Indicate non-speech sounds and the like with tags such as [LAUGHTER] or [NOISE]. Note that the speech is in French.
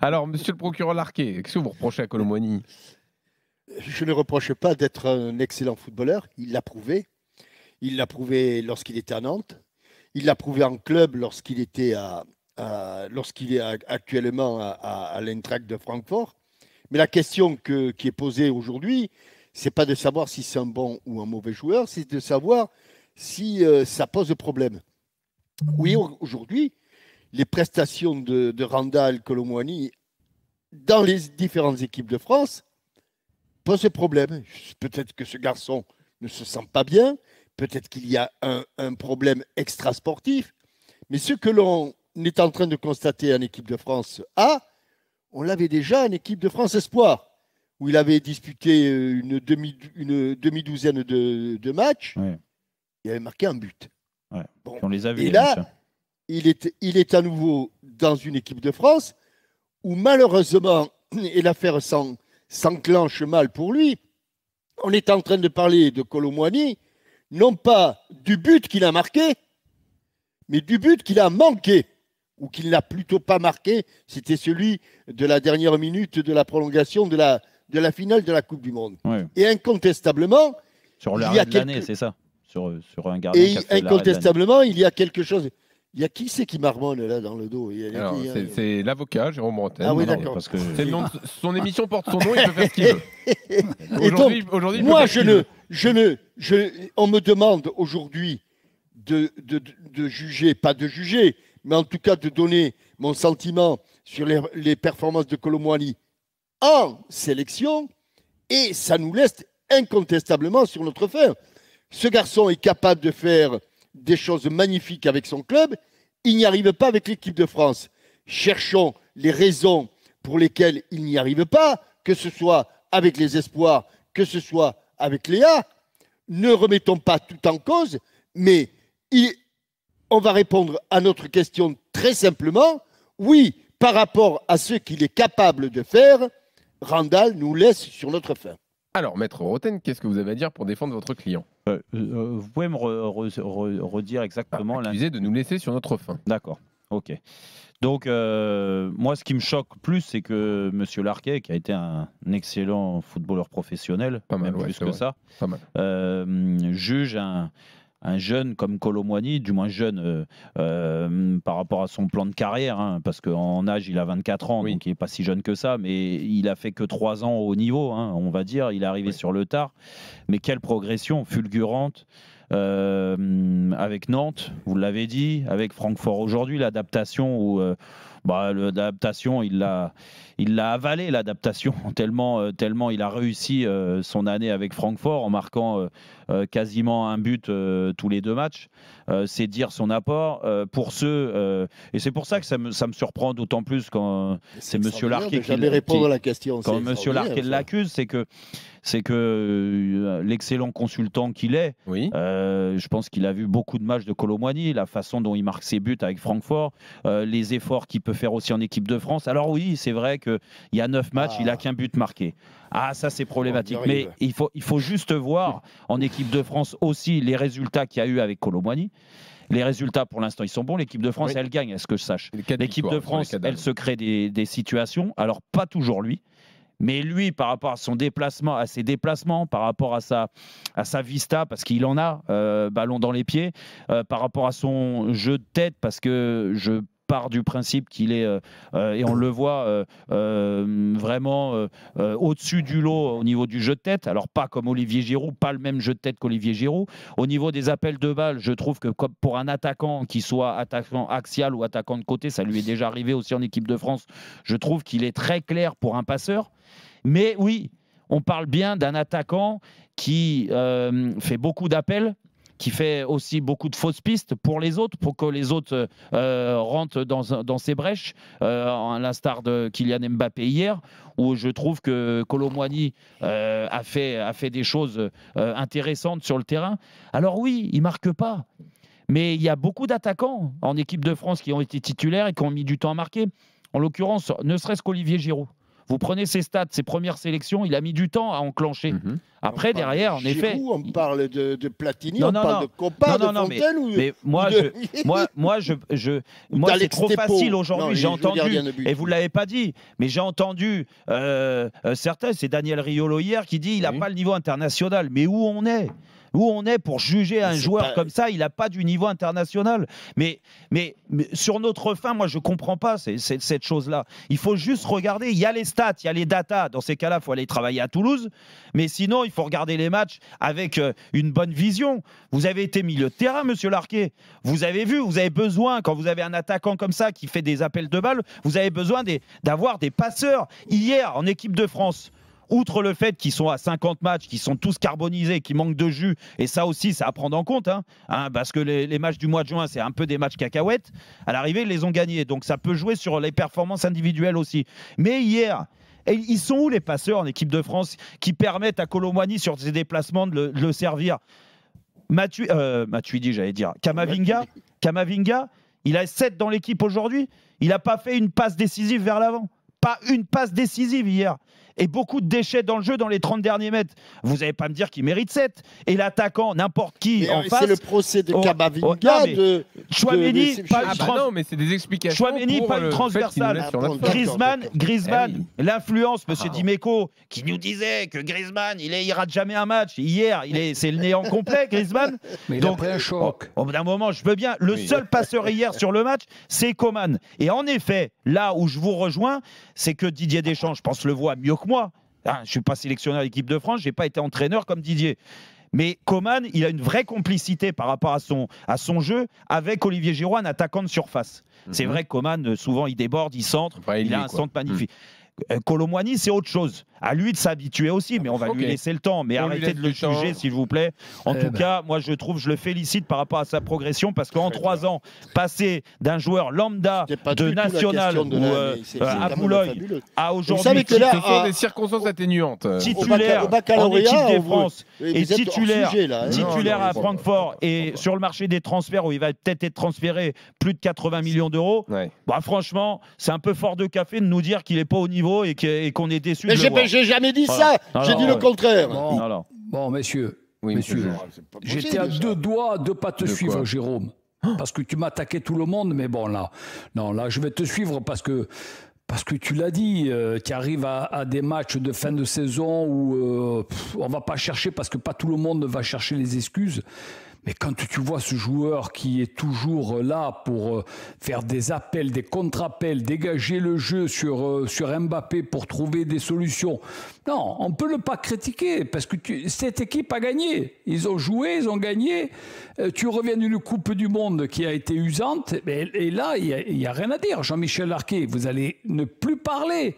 Alors, monsieur le procureur Larquet, qu'est-ce que vous reprochez à Colomboigny Je ne reproche pas d'être un excellent footballeur. Il l'a prouvé. Il l'a prouvé lorsqu'il était à Nantes. Il l'a prouvé en club lorsqu'il était à, lorsqu'il est actuellement à, à, de Francfort. Mais la question qui est posée aujourd'hui, c'est pas de savoir si c'est un bon ou un mauvais joueur, c'est de savoir si euh, ça pose problème. Oui, aujourd'hui, les prestations de, Randall Colomwani dans les différentes équipes de France posent problème. Peut-être que ce garçon ne se sent pas bien, peut-être qu'il y a un, problème problème sportif. mais ce que l'on est en train de constater en équipe de France A, on l'avait déjà en équipe de France Espoir, où il avait disputé euh, une, demi, douzaine de, matchs, il avait marqué un but. On les avait, vus, hein il est, il est à nouveau dans une équipe de France où malheureusement, [CLEARS THROAT] et l'affaire s'enclenche mal pour lui, on est en train de parler de Colomboigny, non pas du but qu'il a marqué, mais du but qu'il a manqué, ou qu'il n'a plutôt pas marqué, c'était celui de la dernière minute de la prolongation de la, finale de la Coupe du Monde. Et incontestablement... Sur l'année, c'est ça Sur, un gardien Et incontestablement, il y a quelque chose... Il y a qui c'est qui marmonne là dans le dos C'est l'avocat Jérôme Bretagne. Ah oui, d'accord. Parce que son ah. émission porte son nom, il peut faire ce qu'il [LAUGHS] veut. Aujourd'hui, aujourd'hui, moi, je ne, je ne, je, on me demande aujourd'hui de, de, de, juger, pas de juger, mais en tout cas de donner mon sentiment sur les, les performances de Colomboani en sélection, et ça nous laisse incontestablement sur notre fin. Ce garçon est capable de faire des choses magnifiques avec son club, il n'y arrive pas avec l'équipe de France. Cherchons les raisons pour lesquelles il n'y arrive pas, que ce soit avec les espoirs, que ce soit avec Léa. Ne remettons pas tout en cause, mais on va répondre à notre question très simplement. Oui, par rapport à ce qu'il est capable de faire, Randall nous laisse sur notre faim. Alors, Maître Roten, qu'est-ce que vous avez à dire pour défendre votre client euh, euh, vous pouvez me redire exactement. Ah, de nous laisser sur notre fin. D'accord. Ok. Donc, euh, moi, ce qui me choque plus, c'est que M. Larquet, qui a été un excellent footballeur professionnel, pas mal, même plus que ça, pas mal. juge un, un jeune comme Colomwani, du moins jeune euh, euh, par rapport à son plan de carrière, hein, parce qu'en âge il a 24 ans, donc il n'est pas si jeune que ça, mais il a fait que 3 ans au niveau, hein, on va dire, il est arrivé sur le tard, mais quelle progression fulgurante euh, avec Nantes, vous l'avez dit, avec Francfort aujourd'hui, l'adaptation où bah, l'adaptation, il l'a, il l'a avalé l'adaptation [LAUGHS] tellement, euh, tellement il a réussi euh, son année avec Francfort en marquant euh, quasiment un but tous les deux matchs. c'est dire son apport pour ceux et c'est pour ça que ça me, ça me surprend d'autant plus quand c'est Monsieur Larquet qui, quand Monsieur Larquet l'accuse, c'est que c'est que euh, l'excellent consultant qu'il est, euh, je pense qu'il a vu beaucoup de matchs de Colomboigny, la façon dont il marque ses buts avec Francfort, euh, les efforts qu'il peut faire aussi en équipe de France. Alors oui, c'est vrai qu'il y a 9 matchs, il n'a ah. qu'un but marqué. Ah, ça c'est problématique. Oh, Mais il faut, il faut juste voir [LAUGHS] en équipe de France aussi les résultats qu'il y a eu avec Colomboigny. Les résultats, pour l'instant, ils sont bons. L'équipe de France, elle gagne, est ce que je sache. L'équipe de France, elle se crée des situations. Alors, pas toujours lui. Mais lui, par rapport à son déplacement, à ses déplacements, par rapport à sa, à sa vista, parce qu'il en a, euh, ballon dans les pieds, euh, par rapport à son jeu de tête, parce que je part du principe qu'il est, euh, euh, et on le voit euh, vraiment au-dessus du lot au niveau du jeu de tête. Alors, pas comme Olivier Giroud, pas le même jeu de tête qu'Olivier Giroud. Au niveau des appels de balles, je trouve que pour un attaquant, qui soit attaquant axial ou attaquant de côté, ça lui est déjà arrivé aussi en équipe de France, je trouve qu'il est très clair pour un passeur. Mais oui, on parle bien d'un attaquant qui fait beaucoup d'appels, qui fait aussi beaucoup de fausses pistes pour les autres, pour que les autres euh, euh, rentrent dans, dans ces brèches, euh, à l'instar de Kylian Mbappé hier, où je trouve que Colomwani euh, a, fait, a fait des choses intéressantes sur le terrain. Alors oui, il ne marque pas. Mais il y a beaucoup d'attaquants en équipe de France qui ont été titulaires et qui ont mis du temps à marquer. En l'occurrence, ne serait-ce qu'Olivier Giroud. Vous prenez ses stats, ses premières sélections, il a mis du temps à enclencher. Mhm. Après, derrière, en effet. on parle de, Platini, on parle de Copa, de Fontaine mais, mais moi, moi, moi, je, moi c'est trop facile aujourd'hui. J'ai entendu, et vous ne l'avez pas dit, mais j'ai entendu euh, euh, certains, c'est Daniel Riolo hier qui dit il n'a pas le niveau international. Mais où on est où on est pour juger un joueur comme ça Il n'a pas du niveau international. Mais, mais, sur notre fin, moi, je ne comprends pas cette chose-là. Il faut juste regarder. Il y a les stats, il y a les datas. Dans ces cas-là, il faut aller travailler à Toulouse. Mais sinon, il faut regarder les matchs avec euh, une bonne vision. Vous avez été milieu de terrain, monsieur Larquet. Vous avez vu, vous avez besoin, quand vous avez un attaquant comme ça qui fait des appels de balles, vous avez besoin d'avoir des passeurs. Hier, en équipe de France, outre le fait qu'ils sont à 50 matchs, qu'ils sont tous carbonisés, qu'ils manquent de jus, et ça aussi, c'est à prendre en compte, hein, hein, parce que les, matchs du mois de juin, c'est un peu des matchs cacahuètes. À l'arrivée, ils les ont gagnés, donc ça peut jouer sur les performances individuelles aussi. Mais hier, ils sont où les passeurs en équipe de France qui permettent à Colomboigny sur ses déplacements de le, servir Mathieu, euh, dit j'allais dire. Kamavinga, Kamavinga, il a 7 dans l'équipe aujourd'hui. Il n'a pas fait une passe décisive vers l'avant. Pas une passe décisive hier et beaucoup de déchets dans le jeu dans les 30 derniers mètres. Vous n'allez pas me dire qu'il mérite 7. Et l'attaquant, n'importe qui en face. C'est le procès de oh, Kabavinga, oh, de, pas, ah bah non, mais c'est des explications. pas une transversale. Griezmann, Griezmann eh l'influence, ah, monsieur Dimeco, qui nous disait que Griezmann, il, est, jamais un match. Hier, il est, c'est le néant complet, Griezmann. Mais il Donc, a pris un choc. Au bout d'un moment, je veux bien. Le seul passeur hier sur le match, c'est Coman. Et en effet, là où je vous rejoins, c'est que Didier Deschamps, je pense, le voit mieux que moi. Hein, je ne suis pas sélectionneur d'équipe de France, je n'ai pas été entraîneur comme Didier. Mais Coman, il a une vraie complicité par rapport à son, à son jeu avec Olivier Giroud, un attaquant de surface. C'est mhm. vrai que Coman, souvent, il déborde, il centre, il, a un centre magnifique. Mhm. Colomwani, c'est autre chose. À lui de s'habituer aussi, mais on va lui laisser le temps. Mais arrêtez de le juger, s'il vous plaît. En eh tout ben. cas, moi, je trouve, je le félicite par rapport à sa progression, parce qu'en trois ans, passer d'un joueur lambda de national euh, à Boulogne à aujourd'hui, ah, des circonstances atténuantes. Titulaire en équipe des France et titulaire, titulaire à Francfort et sur le marché des transferts où il va peut-être être transféré plus de 80 millions d'euros. Bah, franchement, c'est un peu fort de café de nous dire qu'il n'est pas au niveau et qu'on est déçu. Mais j'ai jamais dit ça, j'ai dit le contraire. Bon, messieurs, j'étais à deux doigts de ne pas te suivre, Jérôme. Parce que tu m'attaquais tout le monde, mais bon là, non là, je vais te suivre parce que parce que tu l'as dit, tu euh, arrives à, des matchs de fin de saison où on euh, ne on va pas chercher parce que pas tout le monde va chercher les excuses. Mais quand tu vois ce joueur qui est toujours euh, là pour euh, faire des appels, des contre-appels, dégager le jeu sur, euh, sur Mbappé pour trouver des solutions, non, on ne peut le pas critiquer parce que cette équipe a gagné. Ils ont joué, ils ont gagné. tu reviens d'une Coupe du Monde qui a été usante et, là, il n'y a, rien à dire. Jean-Michel Larquet, vous allez ne plus parler.